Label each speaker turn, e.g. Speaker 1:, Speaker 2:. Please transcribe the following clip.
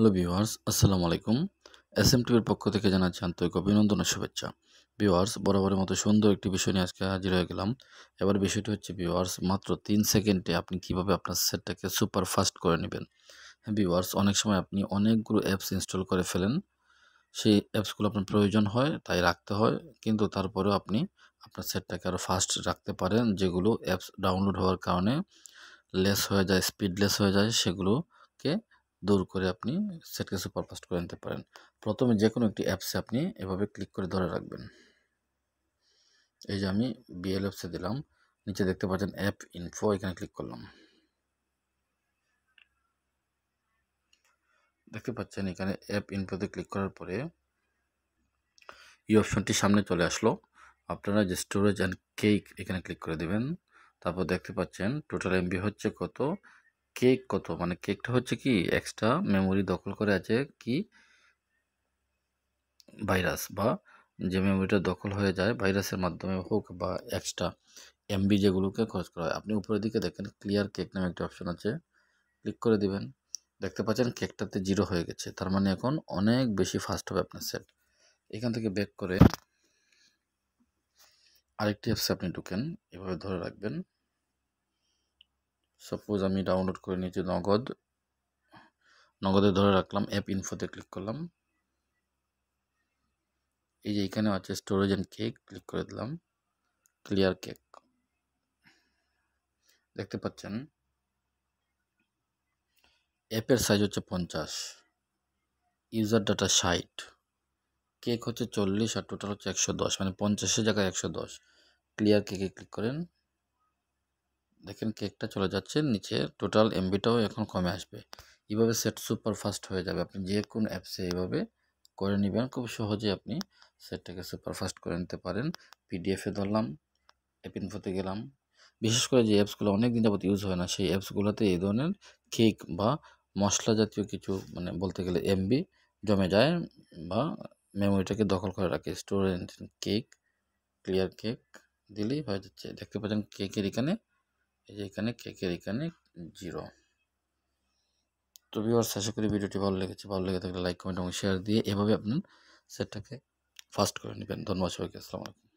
Speaker 1: hello viewers আসসালামু আলাইকুম S M টিভির পক্ষ থেকে জানাচ্ছি আন্তরিক অভিনন্দন শুভেচ্ছা ভিউয়ার্স বরাবরের মতো সুন্দর একটি বিষয় নিয়ে আজকে হাজির হয়ে গেলাম এবার বিষয়টি হচ্ছে ভিউয়ার্স মাত্র তিন সেকেন্ডে আপনি কিভাবে আপনার সেটটাকে সুপার ফাস্ট করে নেবেন হ্যাঁ ভিউয়ার্স অনেক সময় আপনি অনেকগুলো অ্যাপস ইনস্টল করে ফেলেন সেই অ্যাপসগুলো আপনার প্রয়োজন হয় তাই রাখতে হয় কিন্তু তারপরেও আপনি আপনার সেটটাকে আরও ফাস্ট রাখতে পারেন যেগুলো অ্যাপস ডাউনলোড হওয়ার কারণে লেস হয়ে যায় স্পিডলেস হয়ে যায় সেগুলোকে দূর করে আপনি সেটকে সুপারফাস্ট করে নিতে পারেন প্রথমে যে কোনো একটি অ্যাপসে আপনি এভাবে ক্লিক করে ধরে রাখবেন এই যে আমি বিএল অ্যাপসে দিলাম নিচে দেখতে পাচ্ছেন অ্যাপ ইনফো এখানে ক্লিক করলাম দেখতে পাচ্ছেন এখানে অ্যাপ ইনফোতে ক্লিক করার পরে এই অপশানটি সামনে চলে আসলো আপনারা যে স্টোরেজ অ্যান্ড কেক এখানে ক্লিক করে দেবেন তারপর দেখতে পাচ্ছেন টোটাল এমবি হচ্ছে কত কেক কত মানে কেকটা হচ্ছে কি এক্সট্রা মেমোরি দখল করে আছে কি ভাইরাস বা যে মেমোরিটা দখল হয়ে যায় ভাইরাসের মাধ্যমে হোক বা এক্সট্রা এমবি যেগুলোকে খরচ করা হয় আপনি উপরের দিকে দেখেন ক্লিয়ার কেক নামে একটা অপশন আছে ক্লিক করে দিবেন দেখতে পাচ্ছেন কেকটাতে জিরো হয়ে গেছে তার মানে এখন অনেক বেশি ফাস্ট হবে আপনার সেট এখান থেকে ব্যাক করে আরেকটি অ্যাপসে আপনি ঢুকেন এভাবে ধরে রাখবেন সাপোজ আমি ডাউনলোড করে নিচ্ছি নগদ নগদে ধরে রাখলাম অ্যাপ ইনফোতে ক্লিক করলাম এই যে এখানে আছে স্টোরেজ অ্যান্ড কেক ক্লিক করে দিলাম ক্লিয়ার কেক দেখতে পাচ্ছেন অ্যাপের সাইজ হচ্ছে পঞ্চাশ ইউজার ডাটা সাইট কেক হচ্ছে চল্লিশ আর টোটাল হচ্ছে একশো দশ মানে পঞ্চাশের জায়গায় একশো দশ ক্লিয়ার কেকে ক্লিক করেন দেখেন কেকটা চলে যাচ্ছে নিচে টোটাল এমবিটাও এখন কমে আসবে এভাবে সেট সুপার ফাস্ট হয়ে যাবে আপনি যে কোনো অ্যাপসে এভাবে করে নেবেন খুব সহজে আপনি সেটটাকে সুপার ফাস্ট করে নিতে পারেন পিডিএফে ধরলাম অ্যাপ ফোতে গেলাম বিশেষ করে যে অ্যাপসগুলো অনেক দিন যাবত ইউজ হয় না সেই অ্যাপসগুলোতে এই ধরনের কেক বা মশলা জাতীয় কিছু মানে বলতে গেলে এমবি জমে যায় বা মেমোরিটাকে দখল করে রাখে স্টোরেজ কেক ক্লিয়ার কেক দিলেই হয়ে যাচ্ছে দেখতে পাচ্ছেন কেকের এখানে এই যে এখানে কেকের এখানে জিরো তো ভিউয়ার্স আশা করি ভিডিওটি ভালো লেগেছে ভালো লেগে থাকলে লাইক কমেন্ট এবং শেয়ার দিয়ে এভাবে আপনার সেটটাকে ফাস্ট করে নেবেন ধন্যবাদ সবাইকে আসসালামু আলাইকুম